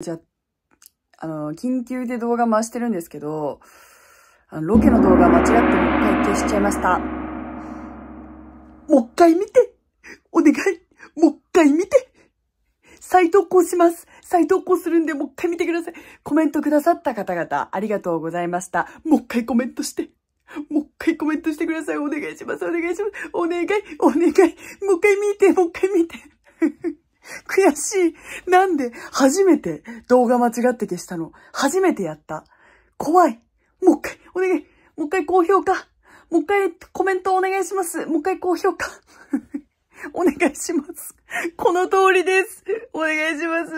じゃ、あの、緊急で動画回してるんですけど、あの、ロケの動画間違ってもう一回消しちゃいました。もう一回見てお願いもう一回見て再投稿します再投稿するんでもう一回見てくださいコメントくださった方々、ありがとうございました。もう一回コメントしてもう一回コメントしてくださいお願いしますお願いしますお願いお願いもう一回見てもう一回見て悔しい。なんで、初めて動画間違って消したの。初めてやった。怖い。もう一回、お願い。もう一回高評価。もう一回コメントお願いします。もう一回高評価。お願いします。この通りです。お願いします。